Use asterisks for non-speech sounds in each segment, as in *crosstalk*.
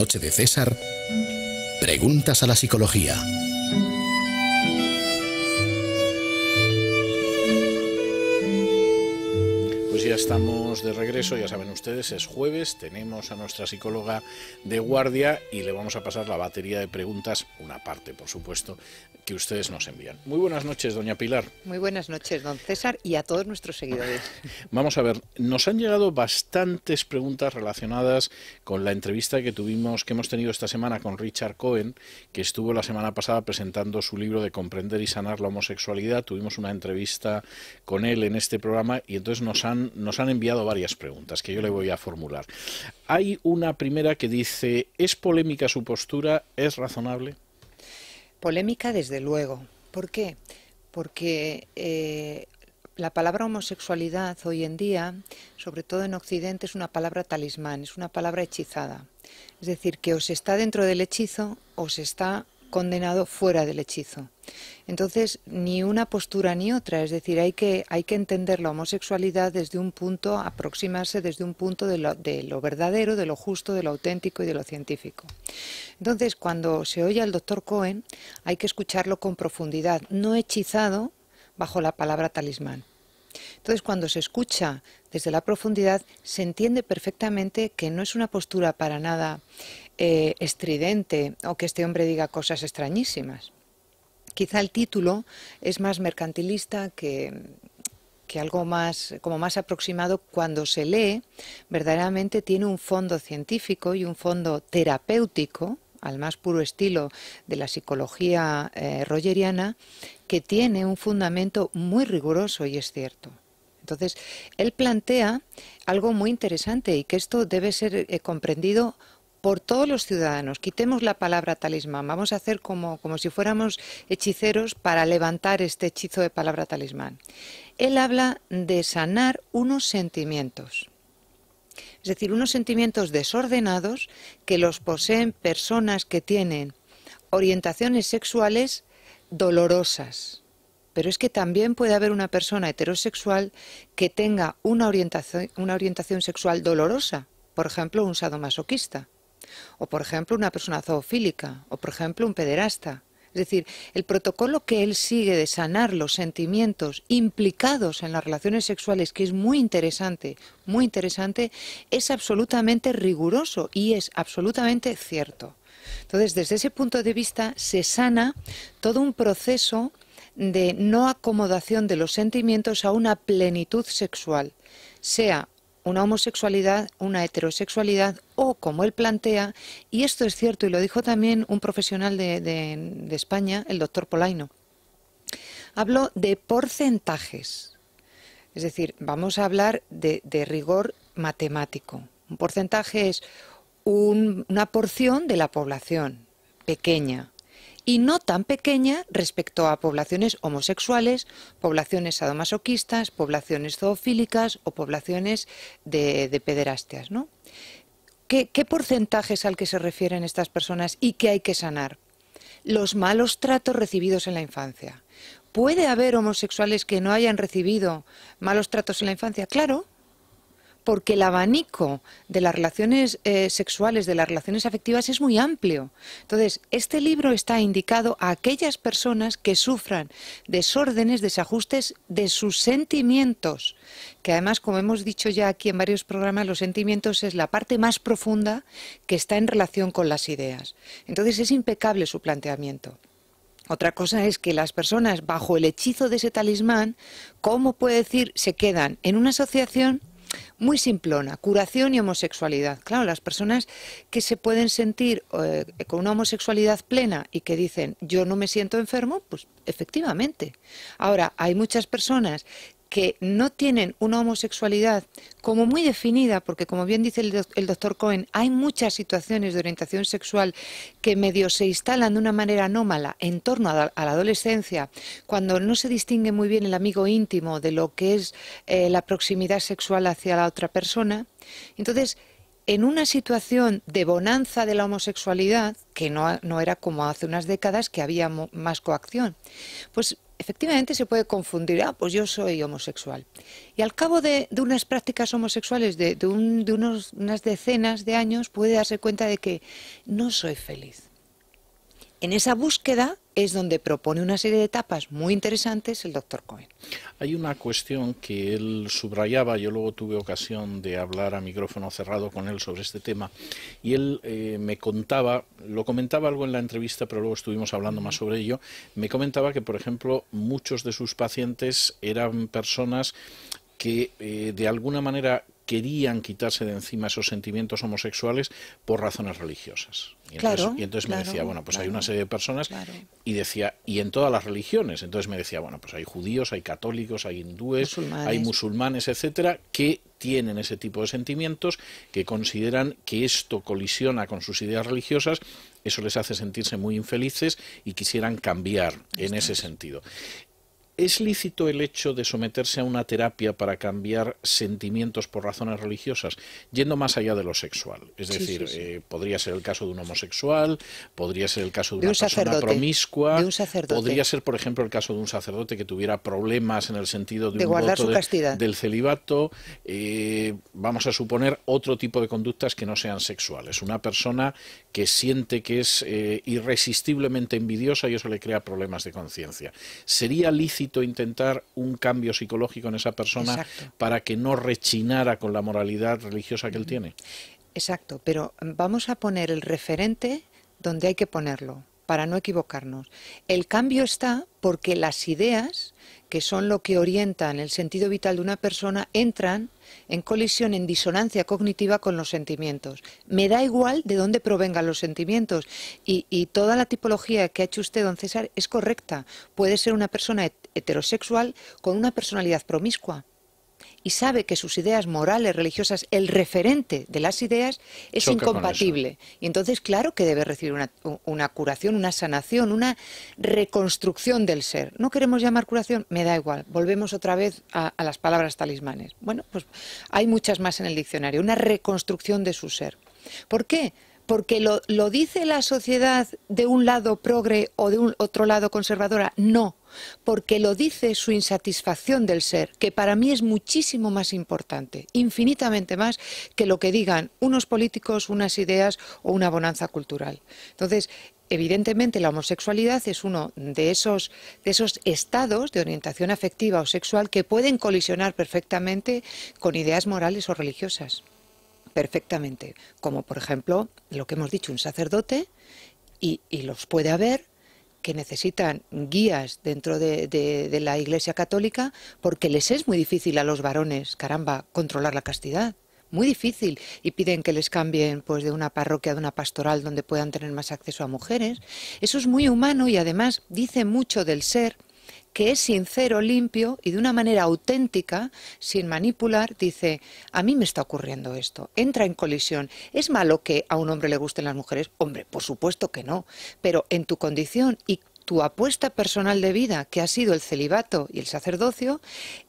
Noche de César. Preguntas a la psicología. ya estamos de regreso, ya saben ustedes, es jueves, tenemos a nuestra psicóloga de guardia y le vamos a pasar la batería de preguntas, una parte por supuesto, que ustedes nos envían. Muy buenas noches, doña Pilar. Muy buenas noches, don César, y a todos nuestros seguidores. *laughs* Vamos a ver, nos han llegado bastantes preguntas relacionadas con la entrevista que tuvimos, que hemos tenido esta semana con Richard Cohen, que estuvo la semana pasada presentando su libro de Comprender y Sanar la Homosexualidad. Tuvimos una entrevista con él en este programa y entonces nos han nos han enviado varias preguntas que yo le voy a formular. Hay una primera que dice, ¿es polémica su postura? ¿Es razonable? Polémica, desde luego. ¿Por qué? Porque eh, la palabra homosexualidad hoy en día, sobre todo en Occidente, es una palabra talismán, es una palabra hechizada. Es decir, que os está dentro del hechizo, os está condenado fuera del hechizo. Entonces, ni una postura ni otra, es decir, hay que, hay que entender la homosexualidad desde un punto, aproximarse desde un punto de lo, de lo verdadero, de lo justo, de lo auténtico y de lo científico. Entonces, cuando se oye al doctor Cohen, hay que escucharlo con profundidad, no hechizado bajo la palabra talismán. Entonces, cuando se escucha desde la profundidad, se entiende perfectamente que no es una postura para nada eh, estridente o que este hombre diga cosas extrañísimas. Quizá el título es más mercantilista que, que algo más, como más aproximado cuando se lee, verdaderamente tiene un fondo científico y un fondo terapéutico, al más puro estilo de la psicología eh, rogeriana, que tiene un fundamento muy riguroso y es cierto. Entonces, él plantea algo muy interesante y que esto debe ser eh, comprendido por todos los ciudadanos. Quitemos la palabra talismán. Vamos a hacer como, si fuéramos hechiceros para levantar este hechizo de palabra talismán. Él habla de sanar unos sentimientos. Es decir, unos sentimientos desordenados que los poseen personas que tienen orientaciones sexuales dolorosas. Pero es que también puede haber una persona heterosexual que tenga una orientación, una orientación sexual dolorosa, por ejemplo, un sadomasoquista o por ejemplo una persona zoofílica, o por ejemplo un pederasta. Es decir, el protocolo que él sigue de sanar los sentimientos implicados en las relaciones sexuales, que es muy interesante, muy interesante, es absolutamente riguroso y es absolutamente cierto. Entonces, desde ese punto de vista, se sana todo un proceso de no acomodación de los sentimientos a una plenitud sexual, sea una homosexualidad, una heterosexualidad o como él plantea, y esto es cierto y lo dijo también un profesional de, España, el doctor Polaino. Habló de porcentajes, es decir, vamos a hablar de, rigor matemático. Un porcentaje es una porción de la población pequeña y no tan pequeña respecto a poblaciones homosexuales, poblaciones sadomasoquistas, poblaciones zoofílicas o poblaciones de, de pederastias. ¿no? ¿Qué, ¿Qué porcentaje es al que se refieren estas personas y qué hay que sanar? Los malos tratos recibidos en la infancia. ¿Puede haber homosexuales que no hayan recibido malos tratos en la infancia? Claro, porque el abanico de las relaciones eh, sexuales, de las relaciones afectivas es muy amplio. Entonces, este libro está indicado a aquellas personas que sufran desórdenes, desajustes de sus sentimientos, que además, como hemos dicho ya aquí en varios programas, los sentimientos es la parte más profunda que está en relación con las ideas. Entonces, es impecable su planteamiento. Otra cosa es que las personas bajo el hechizo de ese talismán, ¿cómo puede decir? Se quedan en una asociación muy simplona, curación y homosexualidad. Claro, las personas que se pueden sentir eh, con una homosexualidad plena y que dicen yo no me siento enfermo, pues efectivamente. Ahora, hay muchas personas que no tienen una homosexualidad como muy definida, porque como bien dice el, doctor Cohen, hay muchas situaciones de orientación sexual que medio se instalan de una manera anómala en torno a, la adolescencia, cuando no se distingue muy bien el amigo íntimo de lo que es eh, la proximidad sexual hacia la otra persona. Entonces, en una situación de bonanza de la homosexualidad, que no, no era como hace unas décadas que había más coacción, pues efectivamente se puede confundir, ah, pues yo soy homosexual. Y al cabo de, unas prácticas homosexuales de, unas decenas de años puede darse cuenta de que no soy feliz. En esa búsqueda es donde propone una serie de etapas muy interesantes el doctor Cohen. Hay una cuestión que él subrayaba, yo luego tuve ocasión de hablar a micrófono cerrado con él sobre este tema, y él eh, me contaba, lo comentaba algo en la entrevista, pero luego estuvimos hablando más sobre ello, me comentaba que, por ejemplo, muchos de sus pacientes eran personas que eh, de alguna manera querían quitarse de encima esos sentimientos homosexuales por razones religiosas. Y entonces, me decía, bueno, pues hay una serie de personas y decía, y en todas las religiones, entonces me decía, bueno, pues hay judíos, hay católicos, hay hindúes, hay musulmanes, etcétera, que tienen ese tipo de sentimientos, que consideran que esto colisiona con sus ideas religiosas, eso les hace sentirse muy infelices y quisieran cambiar en ese sentido. ¿Es lícito el hecho de someterse a una terapia para cambiar sentimientos por razones religiosas, yendo más allá de lo sexual? Es decir, eh, podría ser el caso de un homosexual, podría ser el caso de, una persona promiscua, podría ser, por ejemplo, el caso de un sacerdote que tuviera problemas en el sentido de, un guardar voto su castidad. del celibato. Eh, vamos a suponer otro tipo de conductas que no sean sexuales. Una persona que siente que es eh, irresistiblemente envidiosa y eso le crea problemas de conciencia. ¿Sería lícito intentar un cambio psicológico en esa persona para que no rechinara con la moralidad religiosa que él tiene. Exacto, pero vamos a poner el referente donde hay que ponerlo para no equivocarnos. El cambio está porque las ideas que son lo que orientan el sentido vital de una persona, entran en colisión, en disonancia cognitiva con los sentimientos. Me da igual de dónde provengan los sentimientos. Y, y toda la tipología que ha hecho usted, don César, es correcta. Puede ser una persona heterosexual con una personalidad promiscua y sabe que sus ideas morales, religiosas, el referente de las ideas es incompatible. Y entonces, claro que debe recibir una, curación, una sanación, una reconstrucción del ser. No queremos llamar curación, me da igual. Volvemos otra vez a, las palabras talismanes. Bueno, pues hay muchas más en el diccionario. Una reconstrucción de su ser. ¿Por qué? porque lo, lo, dice la sociedad de un lado progre o de un otro lado conservadora. No, porque lo dice su insatisfacción del ser, que para mí es muchísimo más importante, infinitamente más que lo que digan unos políticos, unas ideas o una bonanza cultural. Entonces, evidentemente la homosexualidad es uno de esos, de esos, estados de orientación afectiva o sexual que pueden colisionar perfectamente con ideas morales o religiosas. Perfectamente. Como por ejemplo lo que hemos dicho, un sacerdote, y, y los puede haber que necesitan guías dentro de, la Iglesia Católica porque les es muy difícil a los varones, caramba, controlar la castidad muy difícil y piden que les cambien pues de una parroquia de una pastoral donde puedan tener más acceso a mujeres. Eso es muy humano y además dice mucho del ser que es sincero, limpio y de una manera auténtica, sin manipular, dice, a mí me está ocurriendo esto, entra en colisión. ¿Es malo que a un hombre le gusten las mujeres? Hombre, por supuesto que no, pero en tu condición y tu apuesta personal de vida, que ha sido el celibato y el sacerdocio,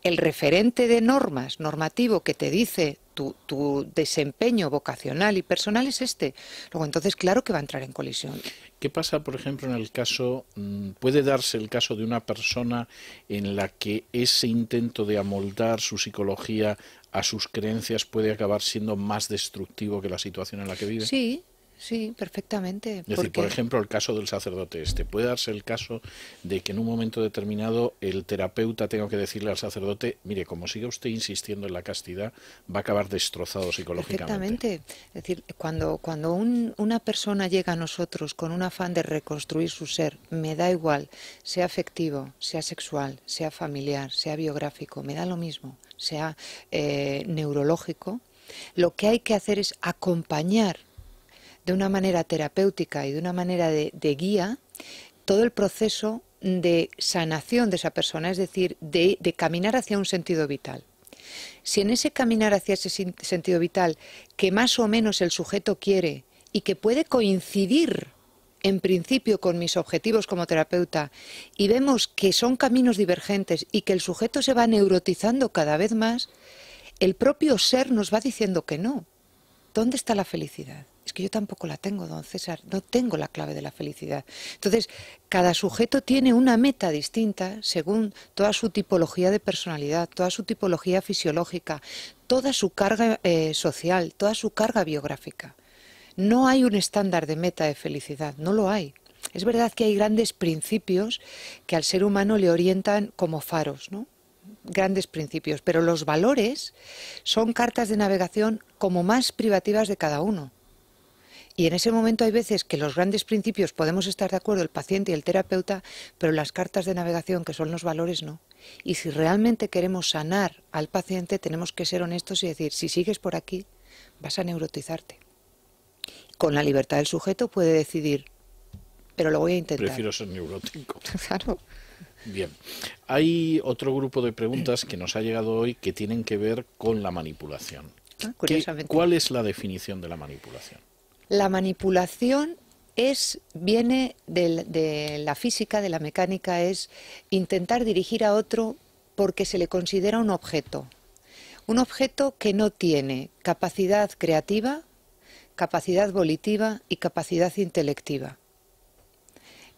el referente de normas, normativo que te dice tu, tu, desempeño vocacional y personal es este. Luego, entonces, claro que va a entrar en colisión. ¿Qué pasa, por ejemplo, en el caso, mm, puede darse el caso de una persona en la que ese intento de amoldar su psicología a sus creencias puede acabar siendo más destructivo que la situación en la que vive? Sí, Sí, perfectamente. Es decir, por ejemplo, el caso del sacerdote este. Puede darse el caso de que en un momento determinado el terapeuta tenga que decirle al sacerdote, mire, como sigue usted insistiendo en la castidad, va a acabar destrozado psicológicamente. Exactamente. Es decir, cuando, cuando una persona llega a nosotros con un afán de reconstruir su ser, me da igual, sea afectivo, sea sexual, sea familiar, sea biográfico, me da lo mismo, sea eh, neurológico, lo que hay que hacer es acompañar de una manera terapéutica y de una manera de, guía todo el proceso de sanación de esa persona, es decir, de, caminar hacia un sentido vital. Si en ese caminar hacia ese sentido vital que más o menos el sujeto quiere y que puede coincidir en principio con mis objetivos como terapeuta y vemos que son caminos divergentes y que el sujeto se va neurotizando cada vez más, el propio ser nos va diciendo que no. ¿Dónde está la felicidad? es que yo tampoco la tengo, don César, no tengo la clave de la felicidad. Entonces, cada sujeto tiene una meta distinta según toda su tipología de personalidad, toda su tipología fisiológica, toda su carga eh, social, toda su carga biográfica. No hay un estándar de meta de felicidad, no lo hay. Es verdad que hay grandes principios que al ser humano le orientan como faros, ¿no? grandes principios, pero los valores son cartas de navegación como más privativas de cada uno. Y en ese momento hay veces que los grandes principios podemos estar de acuerdo el paciente y el terapeuta, pero las cartas de navegación, que son los valores, no. Y si realmente queremos sanar al paciente, tenemos que ser honestos y decir, si sigues por aquí, vas a neurotizarte. Con la libertad del sujeto puede decidir, pero lo voy a intentar. Prefiero ser neurótico. *laughs* claro. Bien, hay otro grupo de preguntas que nos ha llegado hoy que tienen que ver con la manipulación. Ah, curiosamente. ¿Cuál es la definición de la manipulación? La manipulación es, viene de, la física, de la mecánica, es intentar dirigir a otro porque se le considera un objeto. Un objeto que no tiene capacidad creativa, capacidad volitiva y capacidad intelectiva.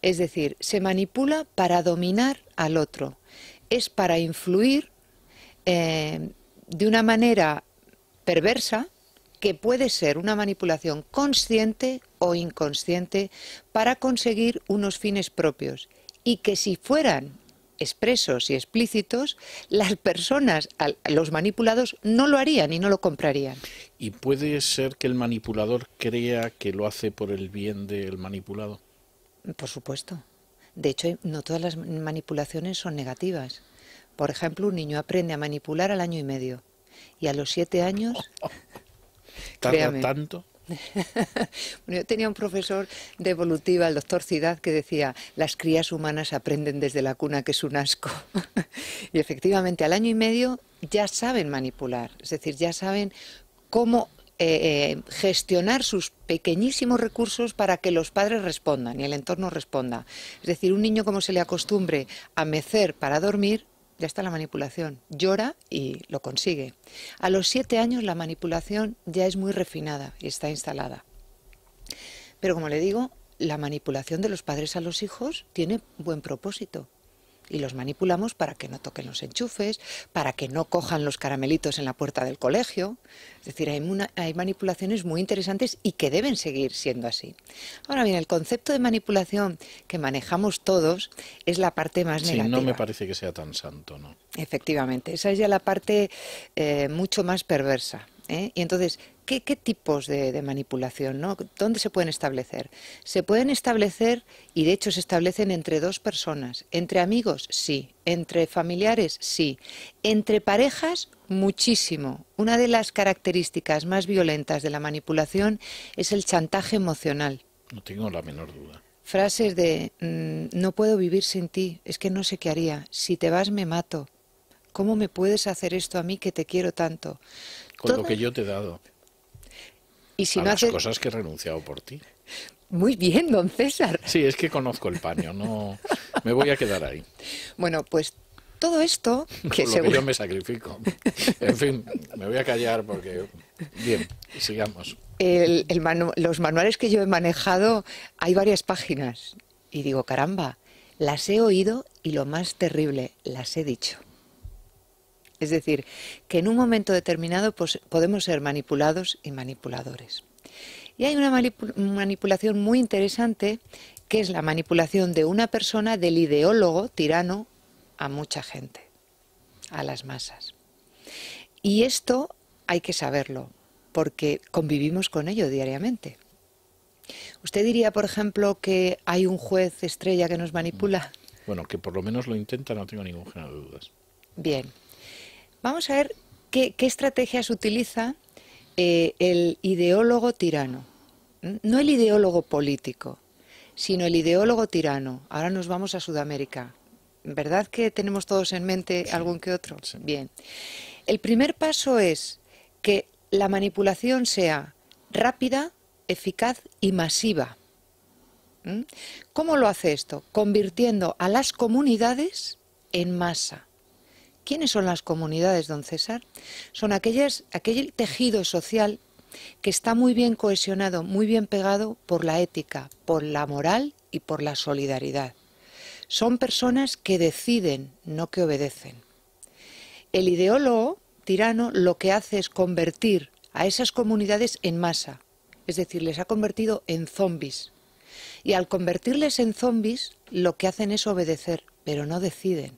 Es decir, se manipula para dominar al otro. Es para influir eh, de una manera perversa que puede ser una manipulación consciente o inconsciente para conseguir unos fines propios y que si fueran expresos y explícitos, las personas, los manipulados, no lo harían y no lo comprarían. ¿Y puede ser que el manipulador crea que lo hace por el bien del manipulado? Por supuesto. De hecho, no todas las manipulaciones son negativas. Por ejemplo, un niño aprende a manipular al año y medio y a los siete años *laughs* ¿Tarda tanto? *laughs* yo tenía un profesor de evolutiva, el doctor Cidad, que decía, las crías humanas aprenden desde la cuna, que es un asco. *laughs* y efectivamente, al año y medio ya saben manipular, es decir, ya saben cómo eh, eh, gestionar sus pequeñísimos recursos para que los padres respondan y el entorno responda. Es decir, un niño como se le acostumbre a mecer para dormir, ya está la manipulación. Llora y lo consigue. A los siete años la manipulación ya es muy refinada y está instalada. Pero como le digo, la manipulación de los padres a los hijos tiene buen propósito y los manipulamos para que no toquen los enchufes, para que no cojan los caramelitos en la puerta del colegio. Es decir, hay, hay, manipulaciones muy interesantes y que deben seguir siendo así. Ahora bien, el concepto de manipulación que manejamos todos es la parte más negativa. Sí, no me parece que sea tan santo, ¿no? Efectivamente, esa es ya la parte eh, mucho más perversa. ¿eh? Y entonces, ¿qué, tipos de, de manipulación? ¿no? ¿Dónde se pueden establecer? Se pueden establecer, y de hecho se establecen entre dos personas, entre amigos, sí, entre familiares, sí, entre parejas, muchísimo. Una de las características más violentas de la manipulación es el chantaje emocional. No tengo la menor duda. Frases de mm, no puedo vivir sin ti, es que no sé qué haría, si te vas me mato, ¿cómo me puedes hacer esto a mí que te quiero tanto? Con lo que yo te he dado. Y si a no las cosas que he renunciado por ti. Muy bien, don César. Sí, es que conozco el paño, no me voy a quedar ahí. Bueno, pues todo esto *laughs* que, yo me sacrifico. En fin, me voy a callar porque bien, sigamos. los manuales que yo he manejado hay varias páginas y digo, caramba, las he oído y lo más terrible, las he dicho. Es decir, que en un momento determinado pues, podemos ser manipulados y manipuladores. Y hay una manipulación muy interesante que es la manipulación de una persona, del ideólogo tirano, a mucha gente, a las masas. Y esto hay que saberlo, porque convivimos con ello diariamente. ¿Usted diría, por ejemplo, que hay un juez estrella que nos manipula? Bueno, que por lo menos lo intenta, no tengo ningún género de dudas. Bien. Vamos a ver qué, estrategias utiliza eh, el ideólogo tirano. ¿Mm? No el ideólogo político, sino el ideólogo tirano. Ahora nos vamos a Sudamérica. ¿Verdad que tenemos todos en mente algún que otro? Bien. El primer paso es que la manipulación sea rápida, eficaz y masiva. ¿Mm? ¿Cómo lo hace esto? Convirtiendo a las comunidades en masa. ¿Quiénes son las comunidades, don César? Son aquellas, aquel tejido social que está muy bien cohesionado, muy bien pegado por la ética, por la moral y por la solidaridad. Son personas que deciden, no que obedecen. El ideólogo tirano lo que hace es convertir a esas comunidades en masa, es decir, les ha convertido en zombies. Y al convertirles en zombies, lo que hacen es obedecer, pero no deciden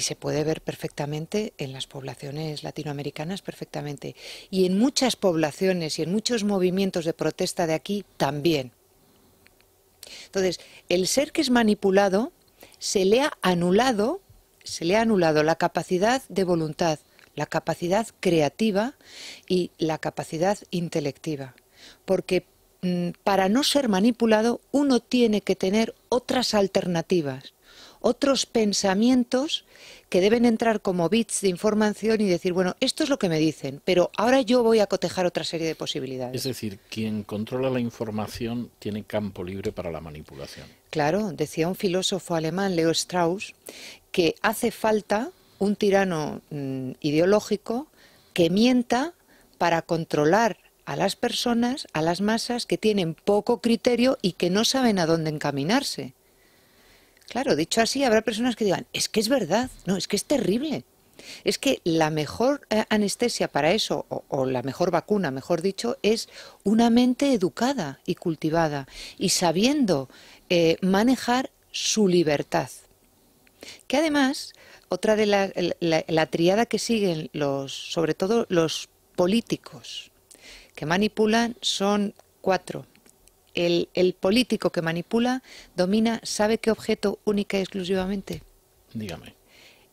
y se puede ver perfectamente en las poblaciones latinoamericanas perfectamente y en muchas poblaciones y en muchos movimientos de protesta de aquí también. Entonces, el ser que es manipulado se le ha anulado, se le ha anulado la capacidad de voluntad, la capacidad creativa y la capacidad intelectiva, porque mm, para no ser manipulado uno tiene que tener otras alternativas otros pensamientos que deben entrar como bits de información y decir, bueno, esto es lo que me dicen, pero ahora yo voy a cotejar otra serie de posibilidades. Es decir, quien controla la información tiene campo libre para la manipulación. Claro, decía un filósofo alemán, Leo Strauss, que hace falta un tirano mm, ideológico que mienta para controlar a las personas, a las masas que tienen poco criterio y que no saben a dónde encaminarse. Claro, dicho así, habrá personas que digan, es que es verdad, no, es que es terrible. Es que la mejor eh, anestesia para eso, o, la mejor vacuna, mejor dicho, es una mente educada y cultivada y sabiendo eh, manejar su libertad. Que además, otra de la, la, la, triada que siguen los, sobre todo los políticos que manipulan son cuatro el, político que manipula, domina, ¿sabe qué objeto única y exclusivamente? Dígame.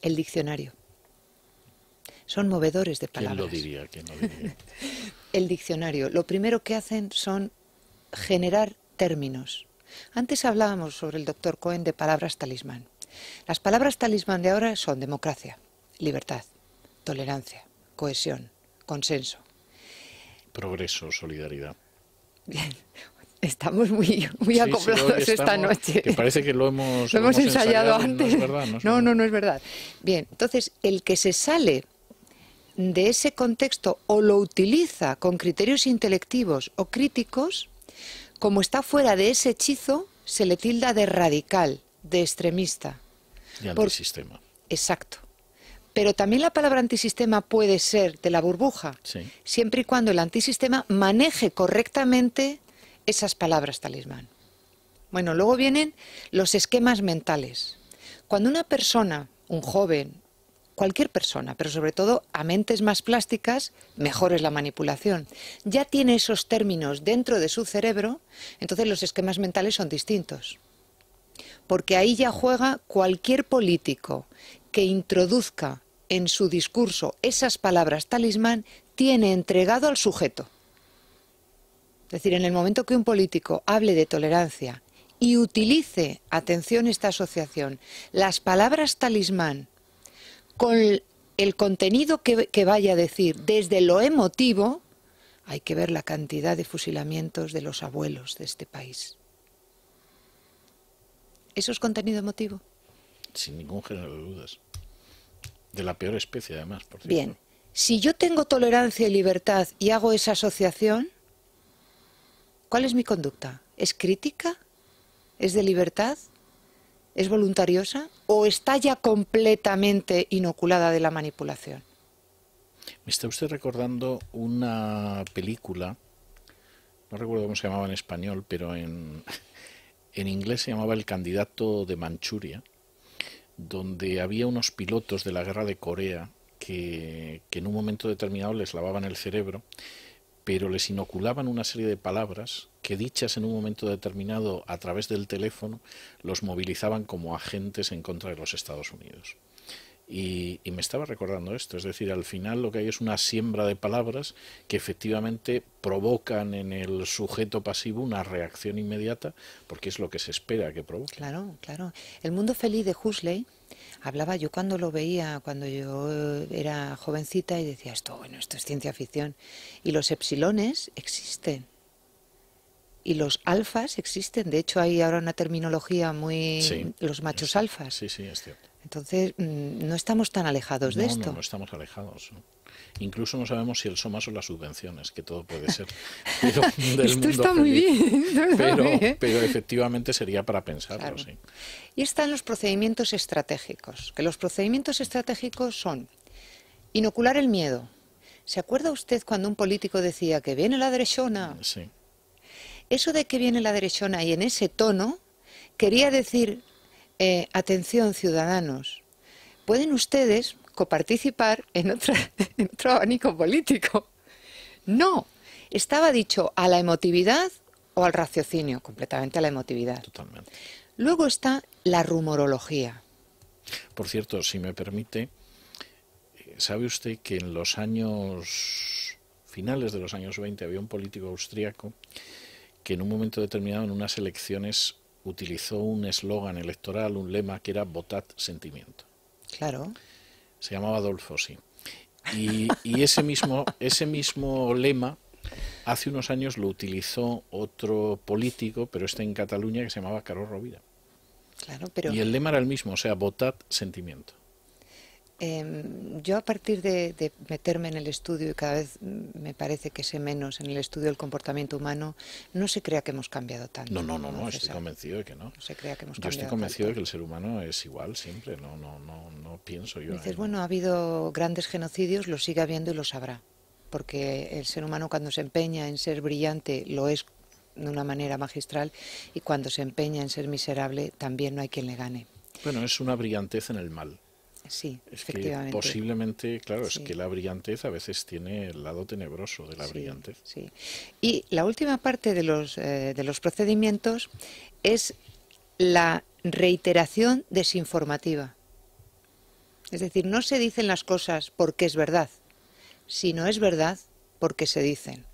El diccionario. Son movedores de palabras. ¿Quién lo diría? lo *laughs* diría? el diccionario. Lo primero que hacen son generar términos. Antes hablábamos sobre el doctor Cohen de palabras talismán. Las palabras talismán de ahora son democracia, libertad, tolerancia, cohesión, consenso. Progreso, solidaridad. Bien, Estamos muy, muy acoplados esta noche. Que parece que lo hemos, ensayado, antes. No, no, no, es verdad. Bien, entonces, el que se sale de ese contexto o lo utiliza con criterios intelectivos o críticos, como está fuera de ese hechizo, se le tilda de radical, de extremista. ...de antisistema. Exacto. Pero también la palabra antisistema puede ser de la burbuja, siempre y cuando el antisistema maneje correctamente esas palabras talismán. Bueno, luego vienen los esquemas mentales. Cuando una persona, un joven, cualquier persona, pero sobre todo a mentes más plásticas, mejor es la manipulación. Ya tiene esos términos dentro de su cerebro, entonces los esquemas mentales son distintos. Porque ahí ya juega cualquier político que introduzca en su discurso esas palabras talismán, tiene entregado al sujeto. Es decir, en el momento que un político hable de tolerancia y utilice, atención esta asociación, las palabras talismán con el contenido que, vaya a decir desde lo emotivo, hay que ver la cantidad de fusilamientos de los abuelos de este país. ¿Eso es contenido emotivo? Sin ningún género de dudas. De la peor especie, además, Bien, si yo tengo tolerancia y libertad y hago esa asociación, ¿Cuál es mi conducta? ¿Es crítica? ¿Es de libertad? ¿Es voluntariosa? ¿O está ya completamente inoculada de la manipulación? Me está usted recordando una película, no recuerdo cómo se llamaba en español, pero en, *laughs* en inglés se llamaba El candidato de Manchuria, donde había unos pilotos de la guerra de Corea que, que en un momento determinado les lavaban el cerebro pero les inoculaban una serie de palabras que dichas en un momento determinado a través del teléfono los movilizaban como agentes en contra de los Estados Unidos. Y, me estaba recordando esto, es decir, al final lo que hay es una siembra de palabras que efectivamente provocan en el sujeto pasivo una reacción inmediata, porque es lo que se espera que provoque. Claro, claro. El mundo feliz de Huxley hablaba yo cuando lo veía, cuando yo eh, era jovencita y decía esto, bueno, esto es ciencia ficción. Y los epsilones existen. Y los alfas existen. De hecho, hay ahora una terminología muy... los machos alfas. Sí, sí, es cierto. Entonces, mm, no estamos tan alejados de esto. No, no estamos alejados. Incluso no sabemos si el SOMA son las subvenciones, que todo puede ser. *laughs* *laughs* esto está muy bien. pero, pero, efectivamente sería para pensarlo, sí. Y están los procedimientos estratégicos, que los procedimientos estratégicos son inocular el miedo. ¿Se acuerda usted cuando un político decía que viene la derechona? Sí. Eso de que viene la derechona y en ese tono quería decir eh, atención ciudadanos, pueden ustedes coparticipar *laughs* en, otro abanico político. No, estaba dicho a la emotividad o al raciocinio, completamente a la emotividad. Totalmente. Luego está la rumorología. Por cierto, si me permite, ¿sabe usted que en los años finales de los años 20 había un político austríaco que en un momento determinado en unas elecciones utilizó un eslogan electoral, un lema que era votad sentimiento. Claro. Se llamaba Adolfo, sí. Y, ese, mismo, ese mismo lema hace unos años lo utilizó otro político, pero este en Cataluña, que se llamaba Carlos Rovira. Claro, pero... Y el lema era el mismo, o sea, votad sentimiento. Em, yo a partir de, meterme en el estudio y cada vez me parece que sé menos en el estudio del comportamiento humano, no se crea que hemos cambiado tanto. No, no, no, no, estoy convencido de que no. se crea que hemos yo Yo estoy convencido de que el ser humano es igual siempre, no, no, no, no pienso yo. bueno, ha habido grandes genocidios, lo sigue habiendo y lo sabrá. Porque el ser humano cuando se empeña en ser brillante lo es de una manera magistral y cuando se empeña en ser miserable también no hay quien le gane. Bueno, es una brillantez en el mal. Sí, efectivamente. posiblemente, claro, es que la brillantez a veces tiene el lado tenebroso de la brillantez. Sí. Y la última parte de los, eh, de los procedimientos es la reiteración desinformativa. Es decir, no se dicen las cosas porque es verdad, sino es verdad porque se dicen.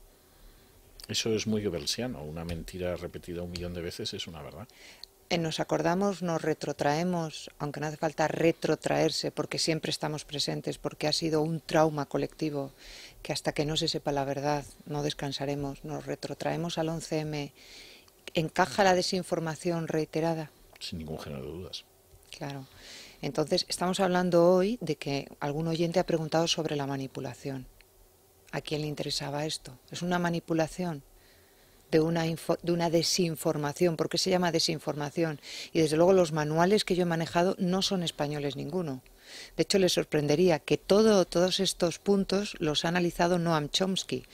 Eso es muy Goebbelsiano. Una mentira repetida un millón de veces es una verdad. Eh, nos acordamos, nos retrotraemos, aunque no hace falta retrotraerse porque siempre estamos presentes, porque ha sido un trauma colectivo que hasta que no se sepa la verdad no descansaremos, nos retrotraemos al 11M. ¿Encaja la desinformación reiterada? Sin ningún género de dudas. Claro. Entonces, estamos hablando hoy de que algún oyente ha preguntado sobre la manipulación. ¿A quién le interesaba esto? ¿Es una manipulación? de una, info, de una desinformación, porque se llama desinformación. Y desde luego los manuales que yo he manejado no son españoles ninguno. De hecho, le sorprendería que todo, todos estos puntos los ha analizado Noam Chomsky,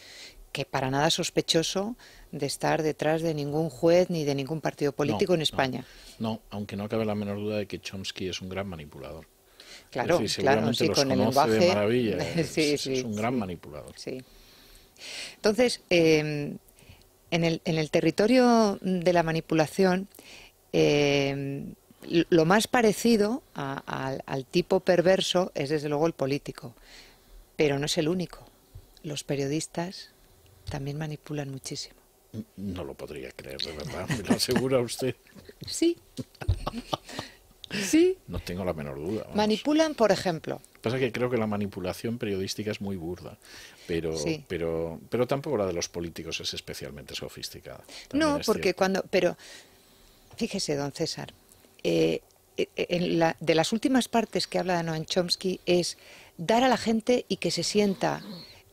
que para nada sospechoso de estar detrás de ningún juez ni de ningún partido político en España. No, aunque no cabe la menor duda de que Chomsky es un gran manipulador. Claro, sí, con el lenguaje. *laughs* es, es un gran manipulador. Entonces, em, en el, territorio de la manipulación, eh, lo más parecido al tipo perverso es desde luego el político, pero no es el único. Los periodistas también manipulan muchísimo. No lo podría creer, de verdad, me lo asegura *laughs* usted. Sí. Sí. No tengo la menor duda. Manipulan, por ejemplo. Pasa que creo que la manipulación periodística es muy burda pero, pero, pero tampoco la de los políticos es especialmente sofisticada. no, porque cuando, pero fíjese, don César, eh, eh, de las últimas partes que habla Noam Chomsky es dar a la gente y que se sienta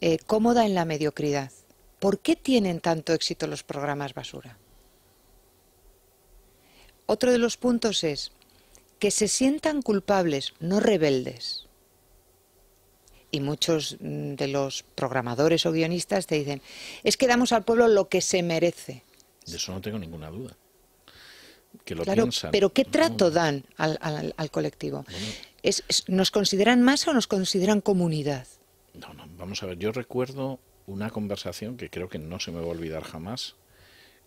eh, cómoda en la mediocridad. ¿Por qué tienen tanto éxito los programas basura? Otro de los puntos es que se sientan culpables, no rebeldes y muchos mm, de los programadores o guionistas te dicen, es que damos al pueblo lo que se merece. De eso no tengo ninguna duda. claro, pero ¿qué trato dan al, colectivo? nos consideran masa o nos consideran comunidad? No, no, vamos a ver, yo recuerdo una conversación que creo que no se me va a olvidar jamás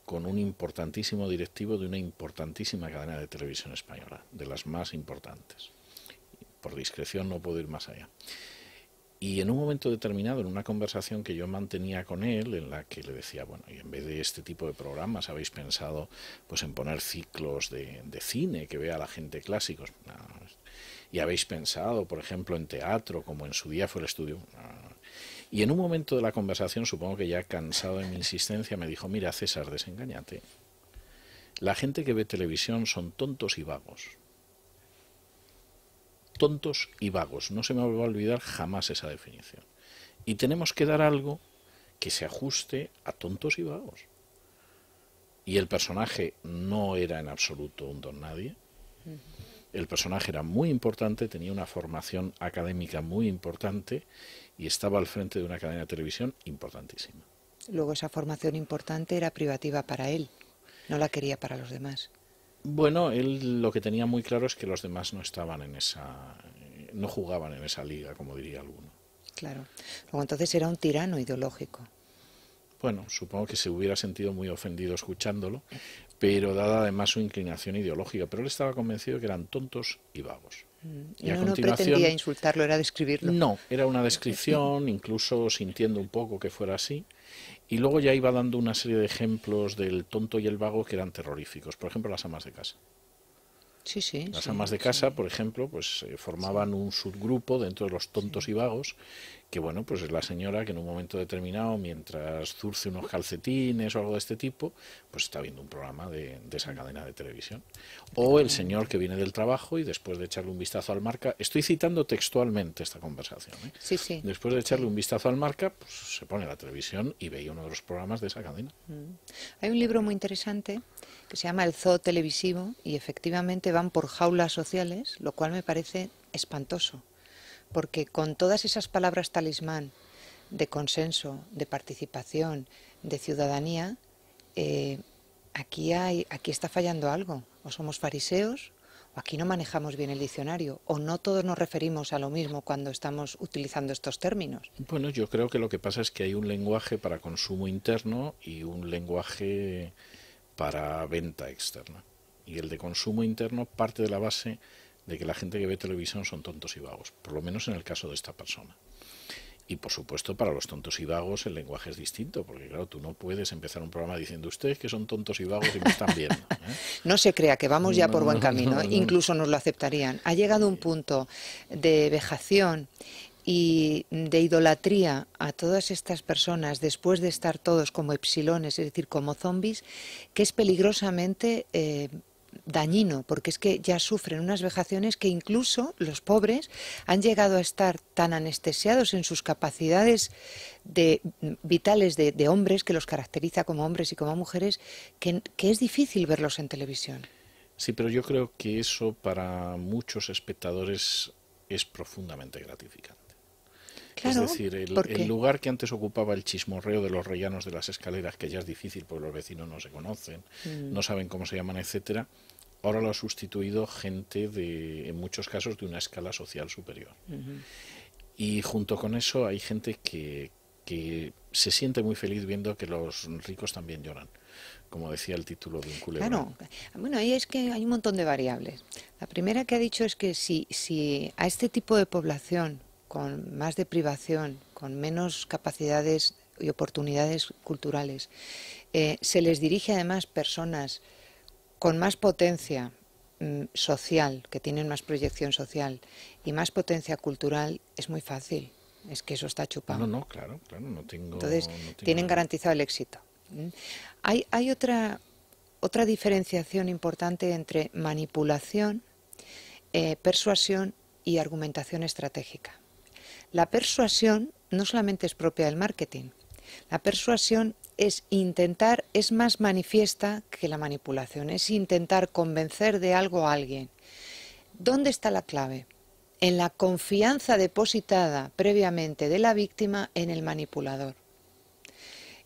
con un importantísimo directivo de una importantísima cadena de televisión española, de las más importantes. Por discreción no puedo ir más allá. Y en un momento determinado, en una conversación que yo mantenía con él, en la que le decía, bueno, y en vez de este tipo de programas habéis pensado pues en poner ciclos de, cine que vea la gente clásicos. Y habéis pensado, por ejemplo, en teatro, como en su día fue el estudio. Y en un momento de la conversación, supongo que ya cansado de mi insistencia, me dijo, mira, César, desengañate. La gente que ve televisión son tontos y vagos tontos y vagos. No se me va a olvidar jamás esa definición. Y tenemos que dar algo que se ajuste a tontos y vagos. Y el personaje no era en absoluto un don nadie. El personaje era muy importante, tenía una formación académica muy importante y estaba al frente de una cadena de televisión importantísima. Luego esa formación importante era privativa para él, no la quería para los demás. Bueno, él lo que tenía muy claro es que los demás no estaban en esa, no jugaban en esa liga, como diría alguno. Claro. Luego entonces era un tirano ideológico. Bueno, supongo que se hubiera sentido muy ofendido escuchándolo, pero dada además su inclinación ideológica. Pero él estaba convencido de que eran tontos y vagos. Mm, y, a continuación, no pretendía insultarlo, era describirlo. No, era una descripción, incluso sintiendo un poco que fuera así. Y luego ya iba dando una serie de ejemplos del tonto y el vago que eran terroríficos. Por ejemplo, las amas de casa. Las amas de casa, por ejemplo, pues eh, formaban un subgrupo dentro de los tontos y vagos, que bueno, pues es la señora que en un momento determinado, mientras zurce unos calcetines o algo de este tipo, pues está viendo un programa de, esa cadena de televisión. O el señor que viene del trabajo y después de echarle un vistazo al marca, estoy citando textualmente esta conversación, ¿eh? después de echarle un vistazo al marca, pues se pone la televisión y veía uno de los programas de esa cadena. Mm. Hay un libro muy interesante que se llama el zoo televisivo y efectivamente van por jaulas sociales, lo cual me parece espantoso, porque con todas esas palabras talismán de consenso, de participación, de ciudadanía, eh, aquí, hay, aquí está fallando algo. O somos fariseos, o aquí no manejamos bien el diccionario, o no todos nos referimos a lo mismo cuando estamos utilizando estos términos. Bueno, yo creo que lo que pasa es que hay un lenguaje para consumo interno y un lenguaje para venta externa. Y el de consumo interno parte de la base de que la gente que ve televisión son tontos y vagos, por lo menos en el caso de esta persona. Y por supuesto, para los tontos y vagos el lenguaje es distinto, porque claro, tú no puedes empezar un programa diciendo ustedes que son tontos y vagos y me están viendo. ¿eh? *laughs* No se crea que vamos ya por buen camino, incluso nos lo aceptarían. Ha llegado un punto de vejación y de idolatría a todas estas personas después de estar todos como epsilones, es decir, como zombies, que es peligrosamente eh, dañino, porque es que ya sufren unas vejaciones que incluso los pobres han llegado a estar tan anestesiados en sus capacidades de, vitales de, hombres, que los caracteriza como hombres y como mujeres, que es difícil verlos en televisión. Sí, pero yo creo que eso para muchos espectadores es profundamente gratificante es decir, el, lugar que antes ocupaba el chismorreo de los rellanos de las escaleras, que ya es difícil porque los vecinos no se conocen, mm. no saben cómo se llaman, etcétera, ahora lo ha sustituido gente de, en muchos casos, de una escala social superior. Y junto con eso hay gente que, que se siente muy feliz viendo que los ricos también lloran como decía el título de un culebrón. bueno, ahí es que hay un montón de variables. La primera que ha dicho es que si a este tipo de población con más deprivación, con menos capacidades y oportunidades culturales. Eh, se les dirige además personas con más potencia mm, social, que tienen más proyección social y más potencia cultural, es muy fácil. Es que eso está chupado. No, no, claro, claro, no tengo. Entonces, tienen garantizado el éxito. Hay, otra, otra diferenciación importante entre manipulación, eh, persuasión y argumentación estratégica. La persuasión no solamente es propia del marketing. La persuasión es intentar, es más manifiesta que la manipulación, es intentar convencer de algo a alguien. ¿Dónde está la clave? En la confianza depositada previamente de la víctima en el manipulador.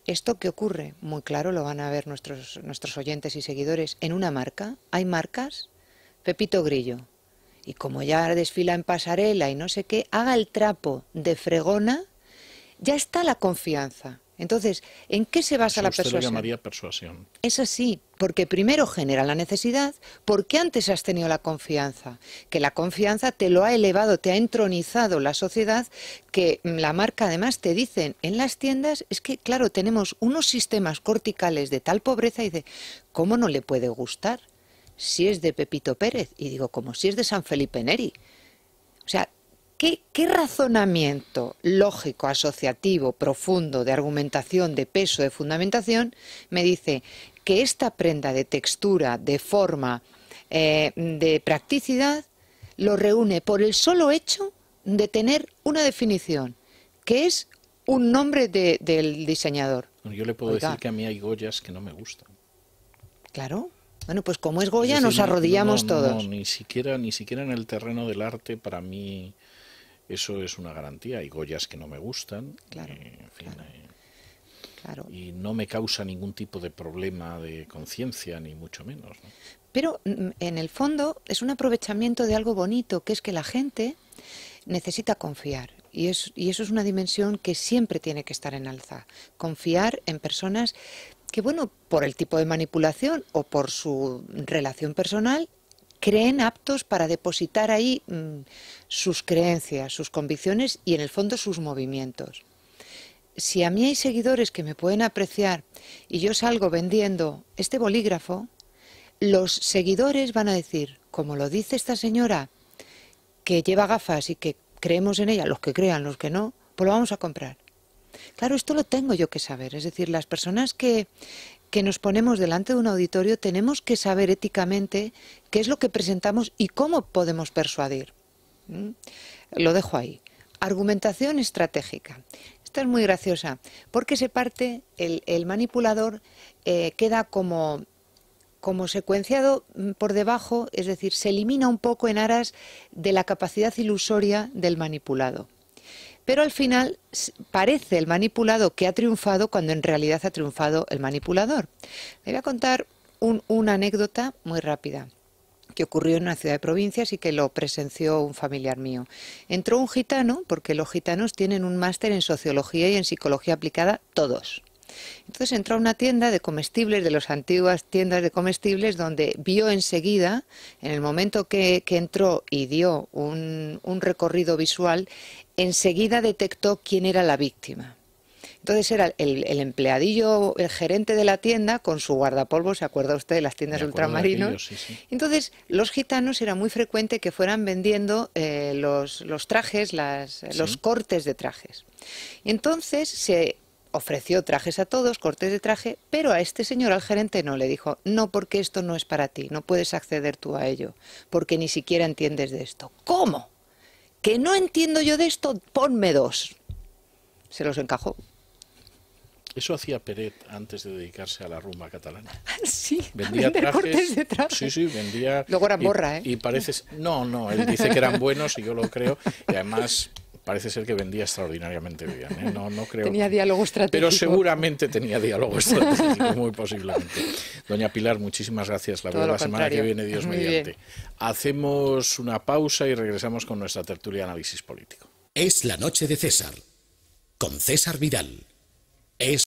Esto que ocurre, muy claro, lo van a ver nuestros, nuestros oyentes y seguidores, en una marca. Hay marcas, Pepito Grillo, y como ya desfila en pasarela y no sé qué, haga el trapo de fregona, ya está la confianza. Entonces, ¿en qué se basa la persuasión? Lo llamaría persuasión. Es así, porque primero genera la necesidad, porque antes has tenido la confianza, que la confianza te lo ha elevado, te ha entronizado la sociedad, que la marca además te dicen en las tiendas, es que claro, tenemos unos sistemas corticales de tal pobreza y dice, ¿cómo no le puede gustar? si es de Pepito Pérez. Y digo, como si es de San Felipe Neri. O sea, ¿qué, razonamiento lógico, asociativo, profundo, de argumentación, de peso, de fundamentación, me dice que esta prenda de textura, de forma, eh, de practicidad, lo reúne por el solo hecho de tener una definición, que es un nombre del diseñador. Yo le puedo decir que a mí hay Goyas que no me gustan. Claro. Bueno, pues como es Goya, nos arrodillamos todos. No, ni siquiera, ni siquiera en el terreno del arte, para mí, eso es una garantía. Hay Goyas que no me gustan. Claro. Eh, eh, y no me causa ningún tipo de problema de conciencia, ni mucho menos. Pero mm, en el fondo es un aprovechamiento de algo bonito, que es que la gente necesita confiar. Y, y eso es una dimensión que siempre tiene que estar en alza. Confiar en personas que, bueno, por el tipo de manipulación o por su relación personal, creen aptos para depositar ahí mm, sus creencias, sus convicciones y en el fondo sus movimientos. Si a mí hay seguidores que me pueden apreciar y yo salgo vendiendo este bolígrafo, los seguidores van a decir, como lo dice esta señora que lleva gafas y que creemos en ella, los que crean, los que no, pues lo vamos a comprar. Claro, esto lo tengo yo que saber. Es decir, las personas que, que nos ponemos delante de un auditorio tenemos que saber éticamente qué es lo que presentamos y cómo podemos persuadir. ¿Mm? Lo dejo ahí. Argumentación estratégica. Esta es muy graciosa porque se parte, el, manipulador eh, queda como como secuenciado mm, por debajo, es decir, se elimina un poco en aras de la capacidad ilusoria del manipulado. Pero al final parece el manipulado que ha triunfado cuando en realidad ha triunfado el manipulador. Me voy a contar una anécdota muy rápida que ocurrió en una ciudad de provincias y que lo presenció un familiar mío. Entró un gitano, porque los gitanos tienen un máster en sociología y en psicología aplicada todos. Entonces entró a una tienda de comestibles, de las antiguas tiendas de comestibles, donde vio enseguida, en el momento que, entró y dio un, recorrido visual, enseguida detectó quién era la víctima. Entonces era el, empleadillo, el gerente de la tienda con su guardapolvo, ¿se acuerda usted de las tiendas de ultramarinos? Entonces los gitanos era muy frecuente que fueran vendiendo eh, los, trajes, los cortes de trajes. Entonces se ofreció trajes a todos, cortes de traje, pero a este señor, al gerente, no le dijo, no, porque esto no es para ti, no puedes acceder tú a ello, porque ni siquiera entiendes de esto. ¿Cómo? ¿Que no entiendo yo de esto? Ponme dos. Se los encajó. Eso hacía Peret antes de dedicarse a la rumba catalana. *laughs* Ah, sí, vendía trajes, cortes de traje. Sí, sí, vendía. Luego eran borra, ¿eh? Y pareces. No, no, él dice que eran buenos y yo lo creo. Y además parece ser que vendía extraordinariamente bien. ¿eh? No, creo, tenía diálogo estratégico. Pero seguramente tenía diálogo estratégico, muy posiblemente. Doña Pilar, muchísimas gracias. La, verdad, la semana que viene, Dios mediante. Hacemos una pausa y regresamos con nuestra tertulia de análisis político. Es la noche de César, con César Vidal. Es